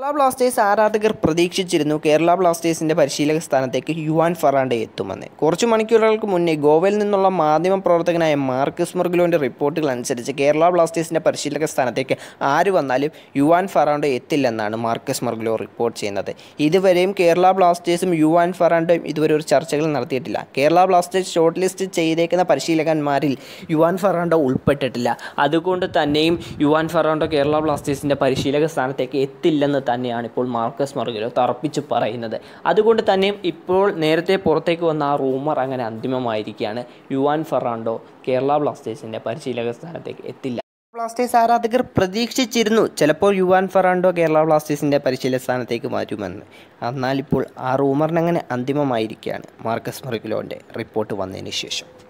Kerala Blasters ആരാധകർ പ്രതീക്ഷിച്ചിരുന്നു കേരള ബ്ലാസ്റ്റേഴ്സിന്റെ പരിശീലക സ്ഥാനത്തേക്ക് യുവാൻ ഫറാണ്ടെ എത്തുമെന്ന് കുറച്ച് മണിക്കൂറുകൾക്ക് മുന്നേ ഗോവയിൽ നിന്നുള്ള മാധ്യമ പ്രവർത്തകനായ മാർക്കസ് മുർഗിലോന്റെ റിപ്പോർട്ടുകൾ അനുസരിച്ച് കേരള ബ്ലാസ്റ്റേഴ്സിന്റെ പരിശീലക സ്ഥാനത്തേക്ക് ആര് വന്നാലും യുവാൻ ഫറാണ്ടെ എത്തില്ലെന്നാണ് മാർക്കസ് മുർഗിലോ റിപ്പോർട്ട് ചെയ്യുന്നത് ഇതുവരെയും കേരള ബ്ലാസ്റ്റേഴ്സും യുവാൻ ഫറാണ്ടയും ഇതുവരെ ഒരു ചർച്ചകൾ നടത്തിയിട്ടില്ല കേരള ബ്ലാസ്റ്റേഴ്സ് ഷോർട്ട് ലിസ്റ്റ് ചെയ്തേക്കുന്ന പരിശീലകന്മാരിൽ യുവാൻ ഫറാണ്ടോ ഉൾപ്പെട്ടിട്ടില്ല അതുകൊണ്ട് തന്നെയും യുവാൻ ഫറാണ്ടോ കേരള ബ്ലാസ്റ്റേഴ്സിന്റെ പരിശീലക സ്ഥാനത്തേക്ക് എത്തില്ലെന്ന് തന്നെയാണ് ഇപ്പോൾ മാർക്കസ് മറുകിലോ തറപ്പിച്ച് പറയുന്നത് അതുകൊണ്ട് തന്നെ ഇപ്പോൾ നേരത്തെ പുറത്തേക്ക് വന്ന ആ റൂമർ അങ്ങനെ അന്തിമമായിരിക്കുകയാണ് യുവാൻ ഫെറാണ്ടോ കേരള ബ്ലാസ്റ്റേഴ്സിൻ്റെ പരിശീലക സ്ഥാനത്തേക്ക് എത്തില്ല ബ്ലാസ്റ്റേഴ്സ് ആരാധകർ പ്രതീക്ഷിച്ചിരുന്നു ചിലപ്പോൾ യുവാൻ ഫെറാണ്ടോ കേരള ബ്ലാസ്റ്റേഴ്സിൻ്റെ പരിശീലന സ്ഥാനത്തേക്ക് മാറ്റുമെന്ന് എന്നാൽ ഇപ്പോൾ ആ റൂമറിനങ്ങനെ അന്തിമമായിരിക്കുകയാണ് മാർക്കസ് മറുകിലോൻ്റെ റിപ്പോർട്ട് വന്നതിന് ശേഷം